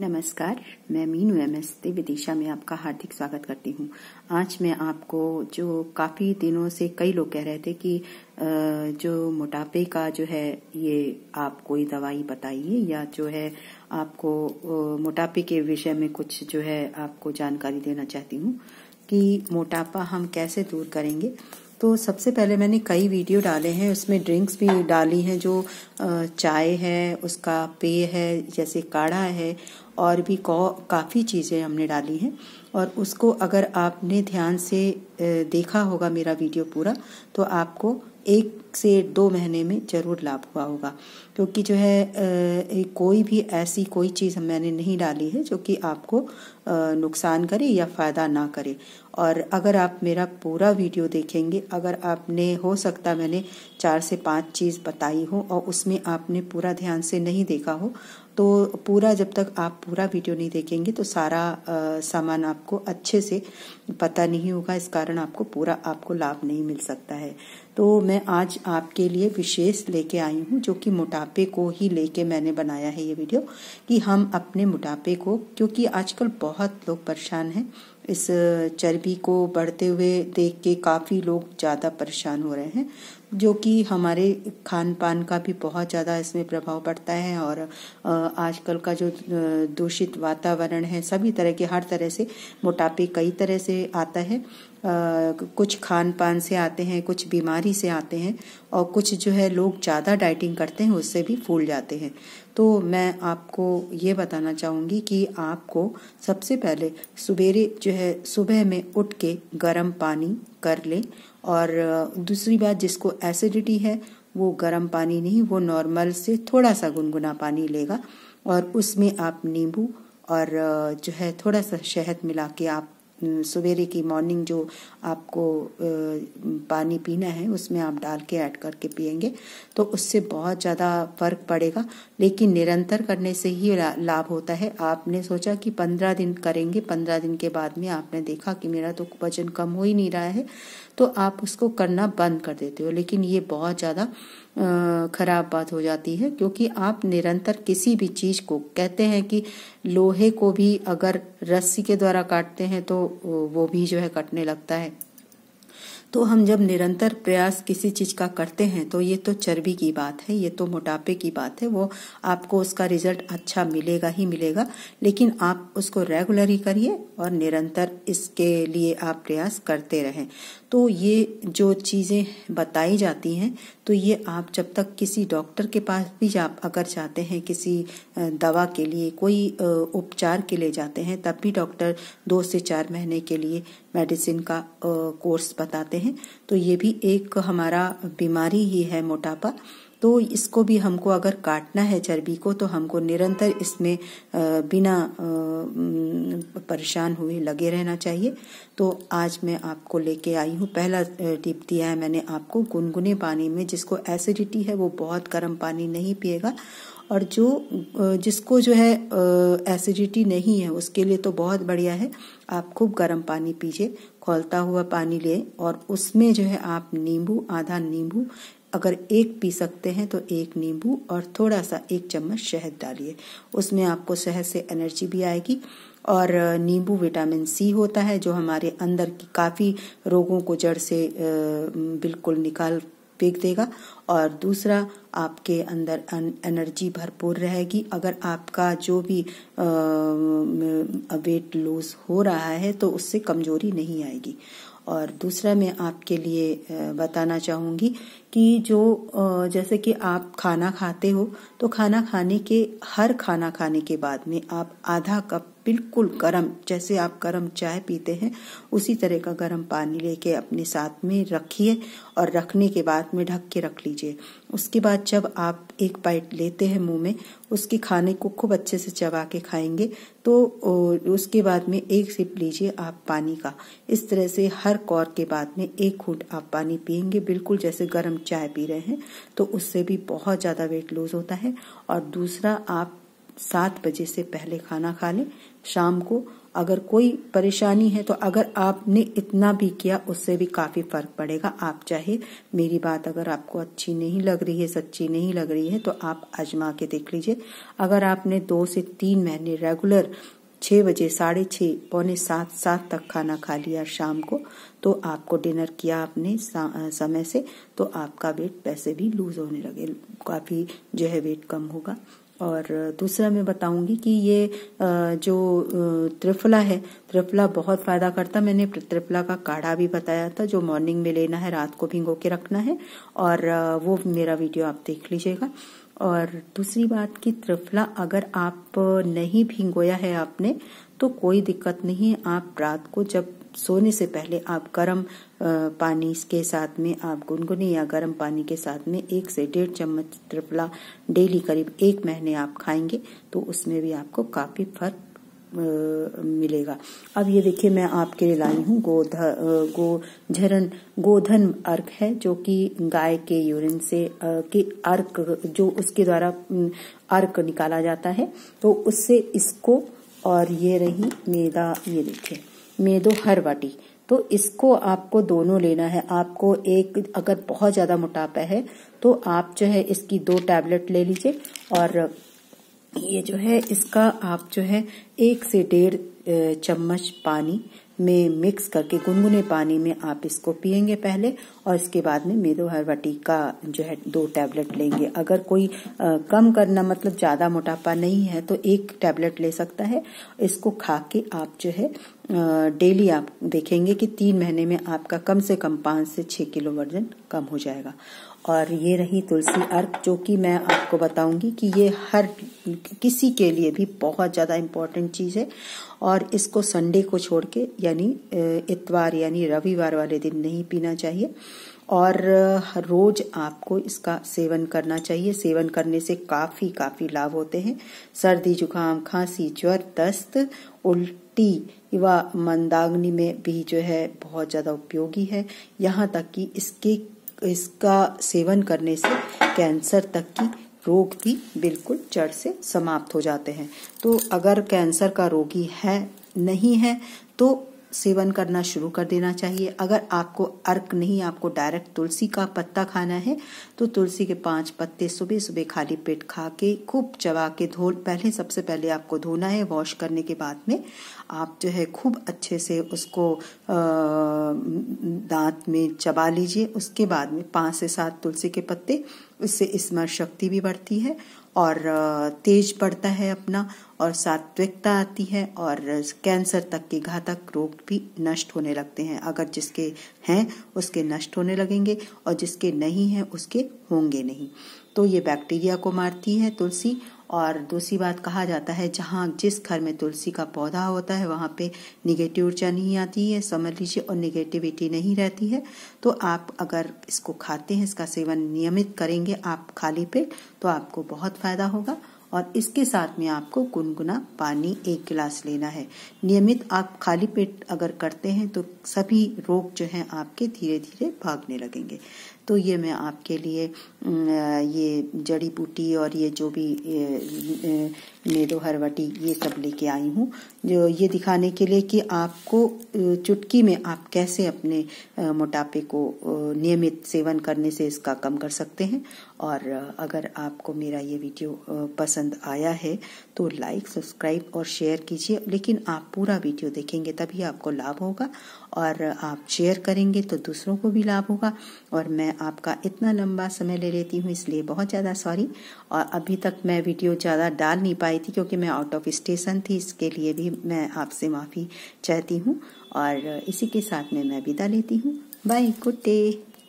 नमस्कार मैं Meenu M S Vidisha में आपका हार्दिक स्वागत करती हूँ आज मैं आपको जो काफ़ी दिनों से कई लोग कह रहे थे कि जो मोटापे का जो है ये आप कोई दवाई बताइए या जो है आपको मोटापे के विषय में कुछ जो है आपको जानकारी देना चाहती हूँ कि मोटापा हम कैसे दूर करेंगे तो सबसे पहले मैंने कई वीडियो डाले हैं उसमें ड्रिंक्स भी डाली हैं जो चाय है उसका पेय है जैसे काढ़ा है और भी काफ़ी चीज़ें हमने डाली हैं और उसको अगर आपने ध्यान से देखा होगा मेरा वीडियो पूरा तो आपको एक से दो महीने में ज़रूर लाभ हुआ होगा क्योंकि जो है कोई भी ऐसी कोई चीज़ मैंने नहीं डाली है जो कि आपको नुकसान करे या फ़ायदा ना करे और अगर आप मेरा पूरा वीडियो देखेंगे अगर आपने हो सकता मैंने चार से पांच चीज़ बताई हो और उसमें आपने पूरा ध्यान से नहीं देखा हो तो पूरा जब तक आप पूरा वीडियो नहीं देखेंगे तो सारा सामान आपको अच्छे से पता नहीं होगा इस कारण आपको पूरा आपको लाभ नहीं मिल सकता है तो मैं आज आपके लिए विशेष लेके आई हूँ जो कि मोटापे को ही लेके मैंने बनाया है ये वीडियो कि हम अपने मोटापे को क्योंकि आजकल बहुत लोग परेशान हैं इस चर्बी को बढ़ते हुए देख के काफ़ी लोग ज़्यादा परेशान हो रहे हैं जो कि हमारे खान पान का भी बहुत ज़्यादा इसमें प्रभाव पड़ता है और आजकल का जो दूषित वातावरण है सभी तरह के हर तरह से मोटापे कई तरह से आता है कुछ खान पान से आते हैं कुछ बीमारी से आते हैं और कुछ जो है लोग ज़्यादा डाइटिंग करते हैं उससे भी फूल जाते हैं तो मैं आपको ये बताना चाहूँगी कि आपको सबसे पहले सवेरे जो है सुबह में उठ के गर्म पानी कर लें और दूसरी बात जिसको एसिडिटी है वो गर्म पानी नहीं वो नॉर्मल से थोड़ा सा गुनगुना पानी लेगा और उसमें आप नींबू और जो है थोड़ा सा शहद मिला के आप सवेरे की मॉर्निंग जो आपको पानी पीना है उसमें आप डाल के ऐड करके पियेंगे तो उससे बहुत ज़्यादा फर्क पड़ेगा लेकिन निरंतर करने से ही लाभ होता है आपने सोचा कि पंद्रह दिन करेंगे पंद्रह दिन के बाद में आपने देखा कि मेरा तो वजन कम हो ही नहीं रहा है तो आप उसको करना बंद कर देते हो लेकिन ये बहुत ज़्यादा खराब बात हो जाती है क्योंकि आप निरंतर किसी भी चीज को कहते हैं कि लोहे को भी अगर रस्सी के द्वारा काटते हैं तो वो भी जो है कटने लगता है तो हम जब निरंतर प्रयास किसी चीज का करते हैं तो ये तो चर्बी की बात है ये तो मोटापे की बात है वो आपको उसका रिजल्ट अच्छा मिलेगा ही मिलेगा लेकिन आप उसको रेगुलर ही करिए और निरंतर इसके लिए आप प्रयास करते रहें तो ये जो चीज़ें बताई जाती हैं तो ये आप जब तक किसी डॉक्टर के पास भी जा अगर जाते हैं किसी दवा के लिए कोई उपचार के लिए जाते हैं तब भी डॉक्टर दो से चार महीने के लिए मेडिसिन का कोर्स बताते हैं तो ये भी एक हमारा बीमारी ही है मोटापा तो इसको भी हमको अगर काटना है चर्बी को तो हमको निरंतर इसमें बिना परेशान हुए लगे रहना चाहिए तो आज मैं आपको लेके आई हूँ पहला टिप दिया है मैंने आपको गुनगुने पानी में जिसको एसिडिटी है वो बहुत गर्म पानी नहीं पिएगा और जो जिसको जो है एसिडिटी नहीं है उसके लिए तो बहुत बढ़िया है आप खूब गर्म पानी पीजिए खोलता हुआ पानी लें और उसमें जो है आप नींबू आधा नींबू अगर एक पी सकते हैं तो एक नींबू और थोड़ा सा एक चम्मच शहद डालिए उसमें आपको शहद से एनर्जी भी आएगी और नींबू विटामिन सी होता है जो हमारे अंदर की काफ़ी रोगों को जड़ से बिल्कुल निकाल फेंक देगा और दूसरा आपके अंदर एनर्जी भरपूर रहेगी अगर आपका जो भी वेट लूज हो रहा है तो उससे कमजोरी नहीं आएगी और दूसरा मैं आपके लिए बताना चाहूंगी कि जो जैसे कि आप खाना खाते हो तो खाना खाने के हर खाना खाने के बाद में आप आधा कप बिल्कुल गर्म जैसे आप गर्म चाय पीते हैं उसी तरह का गर्म पानी लेके अपने साथ में रखिए और रखने के बाद में ढक के रख लीजिए उसके बाद जब आप एक बाइट लेते हैं मुंह में उसके खाने को खूब अच्छे से चबा के खाएंगे तो उसके बाद में एक सिप लीजिए आप पानी का इस तरह से हर कौर के बाद में एक घूट आप पानी पियेंगे बिल्कुल जैसे गर्म चाय पी रहे हैं तो उससे भी बहुत ज़्यादा वेट लूज होता है और दूसरा आप सात बजे से पहले खाना खा लें शाम को अगर कोई परेशानी है तो अगर आपने इतना भी किया उससे भी काफी फर्क पड़ेगा आप चाहे मेरी बात अगर आपको अच्छी नहीं लग रही है सच्ची नहीं लग रही है तो आप आजमा के देख लीजिए अगर आपने दो से तीन महीने रेगुलर छह बजे साढ़े छ पौने सात सात तक खाना खा लिया शाम को तो आपको डिनर किया आपने समय से तो आपका वेट पैसे भी लूज होने लगे काफ़ी जो है वेट कम होगा और दूसरा मैं बताऊंगी कि ये जो त्रिफला है त्रिफला बहुत फ़ायदा करता मैंने त्रिफला का काढ़ा भी बताया था जो मॉर्निंग में लेना है रात को भिंगो के रखना है और वो मेरा वीडियो आप देख लीजिएगा और दूसरी बात कि त्रिफला अगर आप नहीं भिंगोया है आपने तो कोई दिक्कत नहीं आप रात को जब सोने से पहले आप गर्म पानी के साथ में आप गुनगुने या गर्म पानी के साथ में एक से डेढ़ चम्मच त्रिपला डेली करीब एक महीने आप खाएंगे तो उसमें भी आपको काफ़ी फर्क मिलेगा अब ये देखिए मैं आपके लिए लाई हूँ गोध गो झरन गोधन अर्क है जो कि गाय के यूरिन से के अर्क जो उसके द्वारा अर्क निकाला जाता है तो उससे इसको और ये रही मेदा ये देखिए मेदो हर वाटी तो इसको आपको दोनों लेना है आपको एक अगर बहुत ज़्यादा मोटापा है तो आप जो है इसकी दो टैबलेट ले लीजिए और ये जो है इसका आप जो है एक से डेढ़ चम्मच पानी में मिक्स करके गुनगुने पानी में आप इसको पियेंगे पहले और इसके बाद में मेदो हरवटी का जो है दो टैबलेट लेंगे अगर कोई कम करना मतलब ज़्यादा मोटापा नहीं है तो एक टैबलेट ले सकता है इसको खा के आप जो है डेली आप देखेंगे कि तीन महीने में आपका कम से कम पांच से छह किलो वजन कम हो जाएगा और ये रही तुलसी अर्क जो कि मैं आपको बताऊंगी कि ये हर किसी के लिए भी बहुत ज़्यादा इम्पॉर्टेंट चीज़ है और इसको संडे को छोड़ के यानी इतवार यानी रविवार वाले दिन नहीं पीना चाहिए और रोज आपको इसका सेवन करना चाहिए सेवन करने से काफ़ी काफ़ी लाभ होते हैं सर्दी जुकाम खांसी ज्वर दस्त उल्टी व मंदाग्नि में भी जो है बहुत ज़्यादा उपयोगी है यहाँ तक कि इसके इसका सेवन करने से कैंसर तक की रोग भी बिल्कुल जड़ से समाप्त हो जाते हैं तो अगर कैंसर का रोगी है नहीं है तो सेवन करना शुरू कर देना चाहिए अगर आपको अर्क नहीं आपको डायरेक्ट तुलसी का पत्ता खाना है तो तुलसी के पांच पत्ते सुबह सुबह खाली पेट खा के खूब चबा के धो पहले सबसे पहले आपको धोना है वॉश करने के बाद में आप जो है खूब अच्छे से उसको दांत में चबा लीजिए उसके बाद में पांच से सात तुलसी के पत्ते इससे स्मरण शक्ति भी बढ़ती है और तेज बढ़ता है अपना और सात्विकता आती है और कैंसर तक के घातक रोग भी नष्ट होने लगते हैं अगर जिसके हैं उसके नष्ट होने लगेंगे और जिसके नहीं हैं उसके होंगे नहीं तो ये बैक्टीरिया को मारती है तुलसी और दूसरी बात कहा जाता है जहाँ जिस घर में तुलसी का पौधा होता है वहाँ पे निगेटिव ऊर्जा नहीं आती है समझ लीजिए और निगेटिविटी नहीं रहती है तो आप अगर इसको खाते हैं इसका सेवन नियमित करेंगे आप खाली पेट तो आपको बहुत फ़ायदा होगा और इसके साथ में आपको गुनगुना पानी एक गिलास लेना है नियमित आप खाली पेट अगर करते हैं तो सभी रोग जो हैं आपके धीरे धीरे भागने लगेंगे तो ये मैं आपके लिए ये जड़ी बूटी और ये जो भी मेदो हरवटी ये सब लेके आई हूँ जो ये दिखाने के लिए कि आपको चुटकी में आप कैसे अपने मोटापे को नियमित सेवन करने से इसका कम कर सकते हैं और अगर आपको मेरा ये वीडियो पसंद आया है तो लाइक सब्सक्राइब और शेयर कीजिए लेकिन आप पूरा वीडियो देखेंगे तभी आपको लाभ होगा और आप शेयर करेंगे तो दूसरों को भी लाभ होगा और मैं आपका इतना लंबा समय ले लेती हूँ इसलिए बहुत ज़्यादा सॉरी और अभी तक मैं वीडियो ज़्यादा डाल नहीं पाई थी क्योंकि मैं आउट ऑफ स्टेशन थी इसके लिए भी मैं आपसे माफ़ी चाहती हूँ और इसी के साथ में मैं विदा लेती हूँ बाय गुड डे